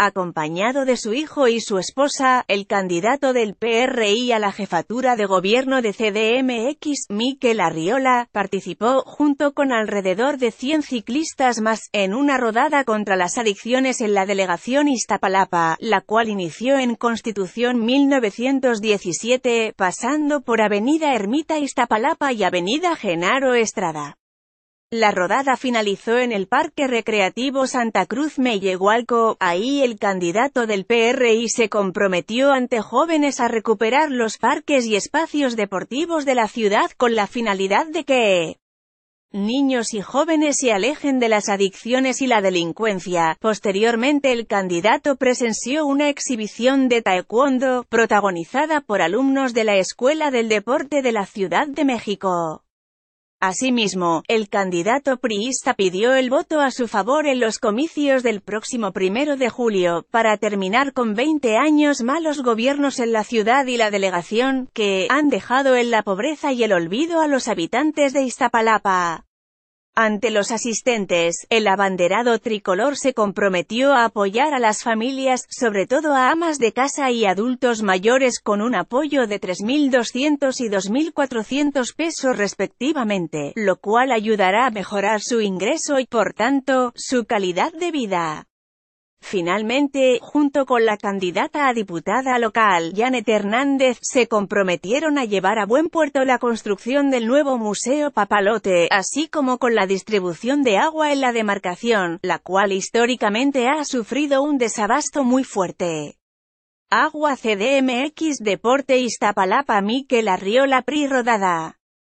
acompañado de su hijo y su esposa, el candidato del PRI a la jefatura de gobierno de CDMX, Miquel Arriola, participó, junto con alrededor de 100 ciclistas más, en una rodada contra las adicciones en la delegación Iztapalapa, la cual inició en Constitución 1917, pasando por Avenida Ermita Iztapalapa y Avenida Genaro Estrada. La rodada finalizó en el Parque Recreativo Santa Cruz Mellehualco, ahí el candidato del PRI se comprometió ante jóvenes a recuperar los parques y espacios deportivos de la ciudad con la finalidad de que niños y jóvenes se alejen de las adicciones y la delincuencia. Posteriormente el candidato presenció una exhibición de taekwondo, protagonizada por alumnos de la Escuela del Deporte de la Ciudad de México. Asimismo, el candidato priista pidió el voto a su favor en los comicios del próximo primero de julio, para terminar con 20 años malos gobiernos en la ciudad y la delegación, que han dejado en la pobreza y el olvido a los habitantes de Iztapalapa. Ante los asistentes, el abanderado tricolor se comprometió a apoyar a las familias, sobre todo a amas de casa y adultos mayores con un apoyo de 3.200 y 2.400 pesos respectivamente, lo cual ayudará a mejorar su ingreso y, por tanto, su calidad de vida. Finalmente, junto con la candidata a diputada local, Janet Hernández, se comprometieron a llevar a buen puerto la construcción del nuevo Museo Papalote, así como con la distribución de agua en la demarcación, la cual históricamente ha sufrido un desabasto muy fuerte. Agua CDMX Deporte Iztapalapa la Riola Pri Rodada